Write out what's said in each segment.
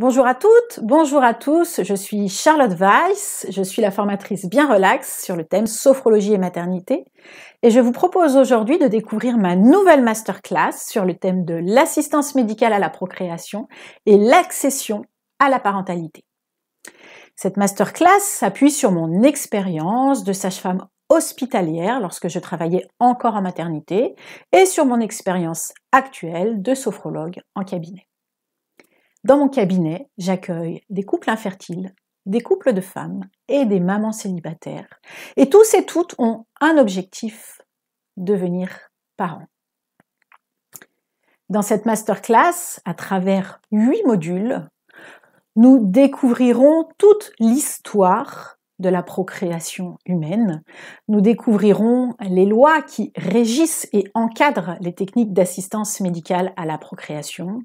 Bonjour à toutes, bonjour à tous, je suis Charlotte Weiss, je suis la formatrice bien relaxe sur le thème sophrologie et maternité et je vous propose aujourd'hui de découvrir ma nouvelle masterclass sur le thème de l'assistance médicale à la procréation et l'accession à la parentalité. Cette masterclass s'appuie sur mon expérience de sage-femme hospitalière lorsque je travaillais encore en maternité et sur mon expérience actuelle de sophrologue en cabinet. Dans mon cabinet, j'accueille des couples infertiles, des couples de femmes et des mamans célibataires. Et tous et toutes ont un objectif, devenir parents. Dans cette masterclass, à travers huit modules, nous découvrirons toute l'histoire de la procréation humaine. Nous découvrirons les lois qui régissent et encadrent les techniques d'assistance médicale à la procréation.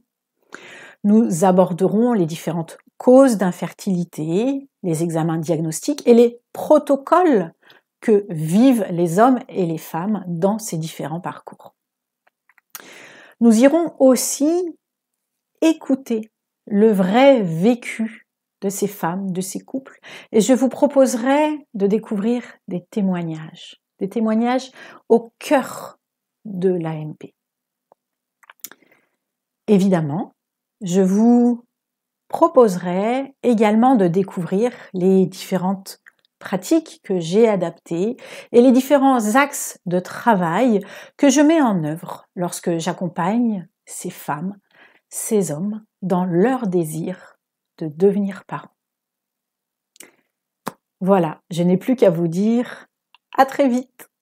Nous aborderons les différentes causes d'infertilité, les examens diagnostiques et les protocoles que vivent les hommes et les femmes dans ces différents parcours. Nous irons aussi écouter le vrai vécu de ces femmes, de ces couples, et je vous proposerai de découvrir des témoignages, des témoignages au cœur de l'AMP. Évidemment, je vous proposerai également de découvrir les différentes pratiques que j'ai adaptées et les différents axes de travail que je mets en œuvre lorsque j'accompagne ces femmes, ces hommes dans leur désir de devenir parents. Voilà, je n'ai plus qu'à vous dire à très vite.